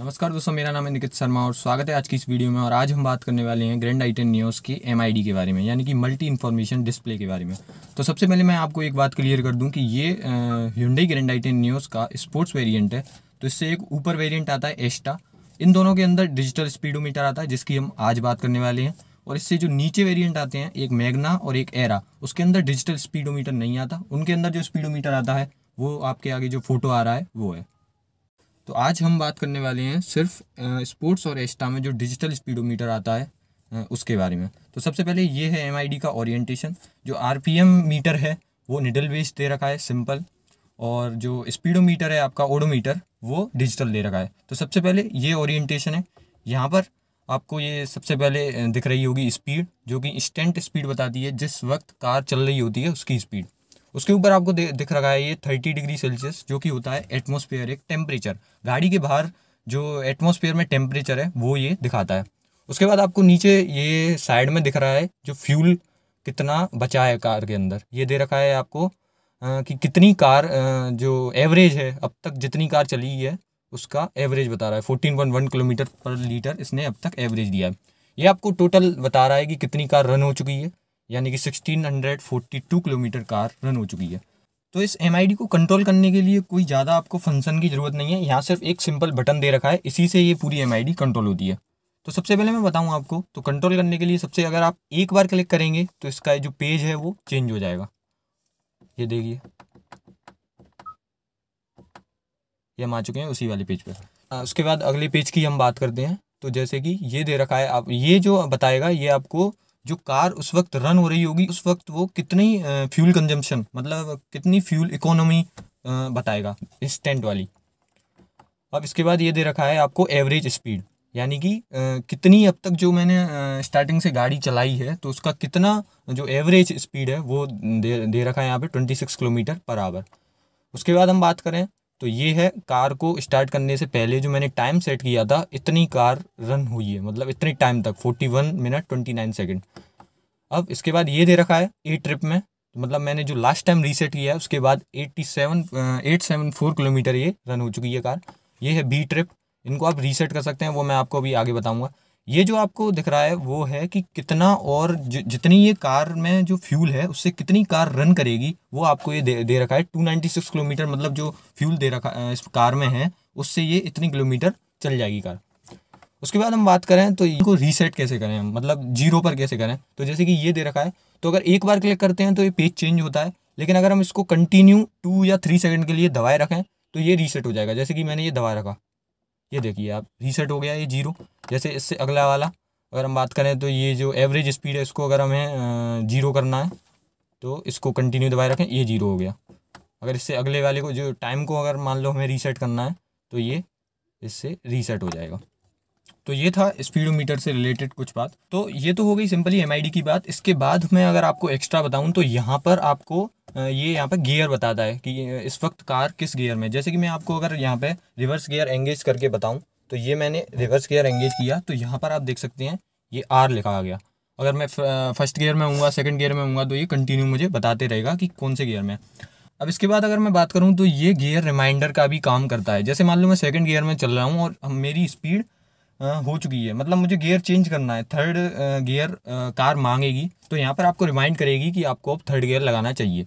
नमस्कार दोस्तों मेरा नाम है निकित शर्मा और स्वागत है आज की इस वीडियो में और आज हम बात करने वाले हैं ग्रैंड आइटन न्यूज़ की एम के बारे में यानी कि मल्टी इन्फॉर्मेशन डिस्प्ले के बारे में तो सबसे पहले मैं आपको एक बात क्लियर कर दूं कि ये ह्यूंडई ग्रैंड आइटन न्यूज़ का स्पोर्ट्स वेरियंट है तो इससे एक ऊपर वेरियंट आता है एस्टा इन दोनों के अंदर डिजिटल स्पीडोमीटर आता है जिसकी हम आज बात करने वाले हैं और इससे जो नीचे वेरियंट आते हैं एक मैगना और एक एरा उसके अंदर डिजिटल स्पीडोमीटर नहीं आता उनके अंदर जो स्पीडोमीटर आता है वो आपके आगे जो फोटो आ रहा है वो है तो आज हम बात करने वाले हैं सिर्फ स्पोर्ट्स और एस्टा में जो डिजिटल स्पीडोमीटर आता है उसके बारे में तो सबसे पहले ये है एम का ओरिएंटेशन जो आर मीटर है वो निडल बेस दे रखा है सिंपल और जो स्पीडोमीटर है आपका ओडोमीटर वो डिजिटल दे रखा है तो सबसे पहले ये ओरिएंटेशन है यहाँ पर आपको ये सबसे पहले दिख रही होगी स्पीड जो कि इंस्टेंट स्पीड बताती है जिस वक्त कार चल रही होती है उसकी स्पीड उसके ऊपर आपको दिख रहा है ये थर्टी डिग्री सेल्सियस जो कि होता है एक टेम्परेचर गाड़ी के बाहर जो एटमोसफेयर में टेम्परेचर है वो ये दिखाता है उसके बाद आपको नीचे ये साइड में दिख रहा है जो फ्यूल कितना बचा है कार के अंदर ये दे रखा है आपको कि कितनी कार जो एवरेज है अब तक जितनी कार चली है उसका एवरेज बता रहा है fourteen point one kilometre per litre इसने अब तक एवरेज दिया है ये आपको टोटल बता रहा है कि कितनी कार रन हो चुकी है यानी कि 1642 किलोमीटर कार रन हो चुकी है तो इस एम को कंट्रोल करने के लिए कोई ज़्यादा आपको फंक्शन की ज़रूरत नहीं है यहाँ सिर्फ एक सिंपल बटन दे रखा है इसी से ये पूरी एम कंट्रोल होती है तो सबसे पहले मैं बताऊँ आपको तो कंट्रोल करने के लिए सबसे अगर आप एक बार क्लिक करेंगे तो इसका जो पेज है वो चेंज हो जाएगा ये देखिए ये हम आ चुके हैं उसी वाले पेज पर हाँ, उसके बाद अगले पेज की हम बात करते हैं तो जैसे कि ये दे रखा है आप ये जो बताएगा ये आपको जो कार उस वक्त रन हो रही होगी उस वक्त वो कितनी फ्यूल कंजम्पशन मतलब कितनी फ्यूल इकोनॉमी बताएगा इस टेंट वाली अब इसके बाद ये दे रखा है आपको एवरेज स्पीड यानी कि कितनी अब तक जो मैंने स्टार्टिंग से गाड़ी चलाई है तो उसका कितना जो एवरेज स्पीड है वो दे दे रखा है यहाँ पे twenty six kilometre per hour उसके बाद हम बात करें तो ये है कार को स्टार्ट करने से पहले जो मैंने टाइम सेट किया था इतनी कार रन हुई है मतलब इतने टाइम तक forty one minute twenty nine second अब इसके बाद ये दे रखा है ए ट्रिप में तो मतलब मैंने जो लास्ट टाइम रीसेट किया है उसके बाद eighty seven eight seven four kilometre ये रन हो चुकी है कार ये है बी ट्रिप इनको आप रीसेट कर सकते हैं वो मैं आपको अभी आगे बताऊँगा ये जो आपको दिख रहा है वो है कि कितना और जितनी ये कार में जो फ्यूल है उससे कितनी कार रन करेगी वो आपको ये दे, दे रखा है 296 किलोमीटर मतलब जो फ्यूल दे रखा इस कार में है उससे ये इतनी किलोमीटर चल जाएगी कार उसके बाद हम बात करें तो इनको रीसेट कैसे करें मतलब जीरो पर कैसे करें तो जैसे कि ये दे रखा है तो अगर एक बार क्लिक करते हैं तो ये पेज चेंज होता है लेकिन अगर हम इसको कंटिन्यू टू या थ्री सेकेंड के लिए दवाए रखें तो ये रीसेट हो जाएगा जैसे कि मैंने ये दवा रखा ये देखिए आप रीसेट हो गया ये जीरो जैसे इससे अगला वाला अगर हम बात करें तो ये जो एवरेज स्पीड है इसको अगर हमें जीरो करना है तो इसको कंटिन्यू दबाए रखें ये जीरो हो गया अगर इससे अगले वाले को जो टाइम को अगर मान लो हमें रीसेट करना है तो ये इससे रीसेट हो जाएगा तो ये था स्पीडोमीटर से रिलेटेड कुछ बात तो ये तो हो गई सिंपली एम की बात इसके बाद मैं अगर आपको एक्स्ट्रा बताऊँ तो यहाँ पर आपको ये यहाँ पे गियर बताता है कि इस वक्त कार किस गियर में जैसे कि मैं आपको अगर यहाँ पे रिवर्स गियर एंगेज करके बताऊँ तो ये मैंने रिवर्स गियर एंगेज किया तो यहाँ पर आप देख सकते हैं ये आर लिखा आ गया अगर मैं फर्स्ट गियर में हूँगा सेकंड गियर में हूँगा तो ये कंटिन्यू मुझे बताते रहेगा कि कौन से गियर में अब इसके बाद अगर मैं बात करूँ तो ये गियर रिमाइंडर का भी काम करता है जैसे मान लो मैं सेकंड गियर में चल रहा हूँ और मेरी स्पीड हो चुकी है मतलब मुझे गियर चेंज करना है थर्ड गियर कार मांगेगी तो यहाँ पर आपको रिमाइंड करेगी कि आपको अब थर्ड गियर लगाना चाहिए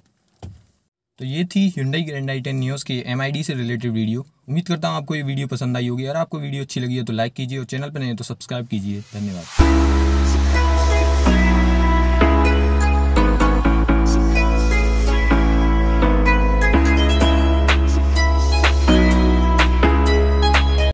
तो ये थी ग्रैंड आई टेन न्यूज़ के एम से रिलेटेड वीडियो उम्मीद करता हूँ आपको ये वीडियो पसंद आई होगी अगर आपको वीडियो अच्छी लगी है तो लाइक कीजिए और चैनल पर नहीं तो सब्सक्राइब कीजिए धन्यवाद